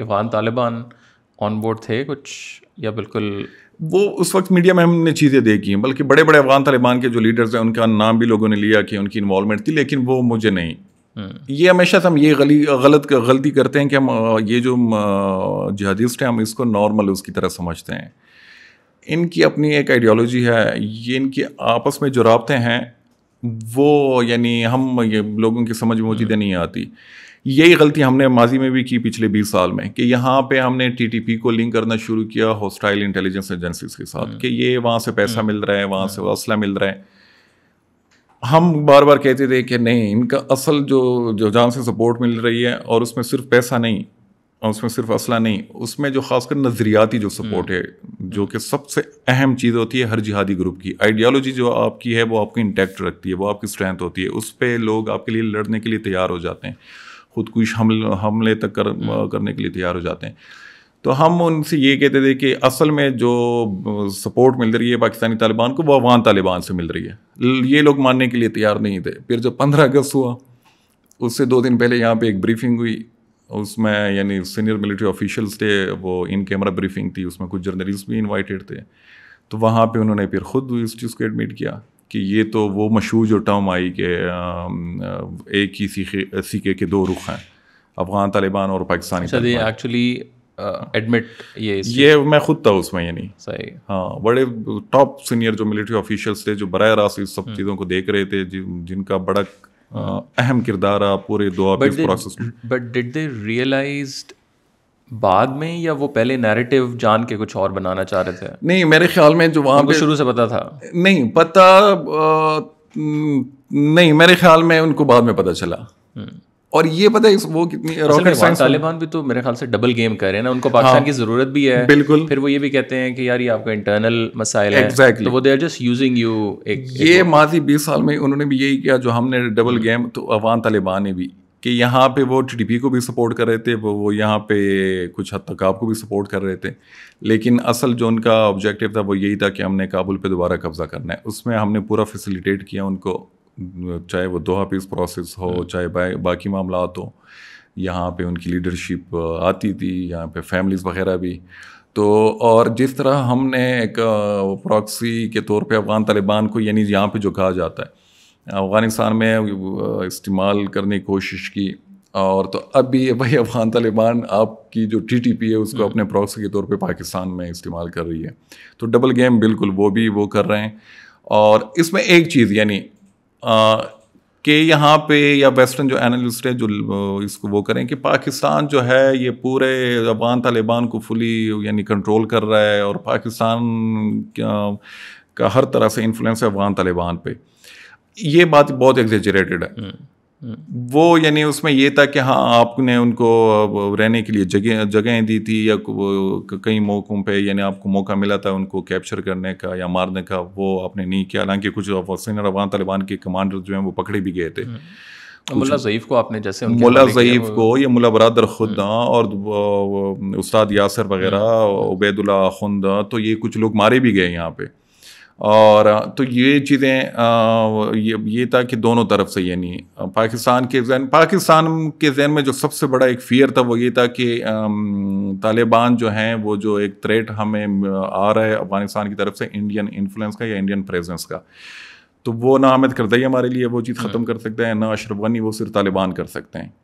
Ivan Taliban on board थे कुछ या बिल्कुल वो उस वक्त मीडिया में हमने चीज़ें देखी हैं बल्कि बड़े बड़े अफगान तालिबान के जो लीडर्स हैं उनका नाम भी लोगों ने लिया कि उनकी इन्वॉलमेंट थी लेकिन वो मुझे नहीं हम्म। ये हमेशा से हम ये गली गलत गलती करते हैं कि हम ये जो जहादिस्ट हैं हम इसको नॉर्मल उसकी तरह समझते हैं इनकी अपनी एक आइडियोलॉजी है ये इनके आपस में जो रबते हैं वो यानी हम ये लोगों की समझ में वो चीज़ें नहीं आती यही गलती हमने माजी में भी की पिछले 20 साल में कि यहाँ पे हमने टीटीपी को लिंक करना शुरू किया हॉस्टाइल इंटेलिजेंस एजेंसीज के साथ कि ये वहाँ से पैसा हम्म। मिल रहा है वहाँ हम्म। से असला मिल रहा है हम बार बार कहते थे कि नहीं इनका असल जो जो जान से सपोर्ट मिल रही है और उसमें सिर्फ पैसा नहीं और उसमें सिर्फ असला नहीं उसमें जो खासकर नज़रियाती जो सपोर्ट हम्म। है जो कि सबसे अहम चीज़ होती है हर जिहादी ग्रुप की आइडियालॉजी जो आपकी है वो आपको इंटैक्ट रखती है वो आपकी स्ट्रेंथ होती है उस पर लोग आपके लिए लड़ने के लिए तैयार हो जाते हैं खुदकुश हम हमले तक कर, हम्म। करने के लिए तैयार हो जाते हैं तो हम उनसे ये कहते थे कि असल में जो सपोर्ट मिल रही है पाकिस्तानी तालिबान को वो अफगान तालिबान से मिल रही है ये लोग मानने के लिए तैयार नहीं थे फिर जब पंद्रह अगस्त हुआ उससे दो दिन पहले यहाँ पे एक ब्रीफिंग हुई उसमें यानी सीनियर मिलिट्री ऑफिशियल्स थे वो इन कैमरा ब्रीफिंग थी उसमें कुछ जर्नलिस्ट भी इनवाइटेड थे तो वहाँ पे उन्होंने फिर ख़ुद इस चीज़ को एडमिट किया कि ये तो वो मशहूर जो टर्म आई कि एक ही सीखे सीखे के दो रुख हैं अफ़गान तालिबान और पाकिस्तानी एक्चुअली अच्छा, एडमिट ये ये मैं खुद था उसमें यानी सही हाँ बड़े टॉप सीनियर जो मिलिट्री ऑफिशल्स थे जो बर रास्त इस सब हम्म। चीज़ों को देख रहे थे जिनका बड़ा अहम किरदार रहा पूरे दुआ प्रोसेस में बट डिड दे रियलाइज बाद में या वो पहले नैरेटिव जान के कुछ और बनाना चाह रहे थे नहीं मेरे ख्याल में जो वहाँ पे शुरू से पता था नहीं पता आ, नहीं मेरे ख्याल में उनको बाद में पता चला हम्म। और ये पता है वो कितनी रॉकेट साइंस तालिबान भी तो मेरे ख्याल से डबल गेम कर रहे हैं ना उनको पाकिस्तान हाँ, की जरूरत भी है बिल्कुल फिर वो ये भी कहते हैं कि यार ये आपका इंटरनल मसाइल exactly. है तो वो they are just using you एक ये एक माजी बीस साल में उन्होंने भी यही किया जो हमने डबल गेम हम्म। तो अफान तालिबान ने भी कि यहाँ पे वो टी को भी सपोर्ट कर रहे थे वो वो यहाँ पे कुछ हद तक आपको भी सपोर्ट कर रहे थे लेकिन असल जो उनका ऑब्जेक्टिव था वो यही था कि हमने काबुल पे दोबारा कब्ज़ा करना है उसमें हमने पूरा फैसिलिटेट किया उनको चाहे वो दोहा पीस प्रोसेस हो हाँ। चाहे बा, बाकी मामला हो यहाँ पे उनकी लीडरशिप आती थी यहाँ पे फैमिलीज़ वगैरह भी तो और जिस तरह हमने एक प्रॉक्सी के तौर पे अफ़गान तालिबान को यानी यहाँ पे जो कहा जाता है अफ़गानिस्तान में इस्तेमाल करने की कोशिश की और तो अब भी भाई अफ़गान तालिबान आपकी जो टी टी पी है उसको हाँ। अपने प्रॉक्सी के तौर पे पाकिस्तान में इस्तेमाल कर रही है तो डबल गेम बिल्कुल वो भी वो कर रहे हैं और इसमें एक चीज़ यानी कि यहाँ पे या वेस्टर्न जो एनालिस्ट है जो इसको वो करें कि पाकिस्तान जो है ये पूरे अफगान तालिबान को फुली यानी कंट्रोल कर रहा है और पाकिस्तान का हर तरह से इन्फ्लुएंस है अफगान तालिबान पे ये बात बहुत एग्जेजरेटेड है हम्म। वो यानी उसमें ये था कि हाँ आपने उनको रहने के लिए जगह जगहें दी थी या कई मौक़ों पे यानी आपको मौका मिला था उनको कैप्चर करने का या मारने का वो आपने नहीं किया हालांकि कुछ सीनियर अफगान तालिबान के कमांडर जो हैं वो पकड़े भी गए थे हम्म। मुला जईफ़ को आपने जैसे मुला ज़यीफ़ को या मुला बरदर खुदा हम्म। हाँ, और उस्ताद यासर वगैरह हम्म। उबैदुल्ला खुंदा तो ये कुछ लोग मारे भी गए यहाँ पे और तो ये चीज़ें ये ये था कि दोनों तरफ से यानी पाकिस्तान के जहन पाकिस्तान के जहन में जो सबसे बड़ा एक फियर था वो ये था कि तालिबान जो हैं वो जो एक थ्रेट हमें आ रहा है अफगानिस्तान की तरफ से इंडियन इन्फ्लुएंस का या इंडियन प्रेजेंस का तो वो ना अहमद करदई हमारे लिए वो चीज़ हाँ। ख़त्म कर सकते हैं ना अशरफ गनी वो सिर्फ तालिबान कर सकते हैं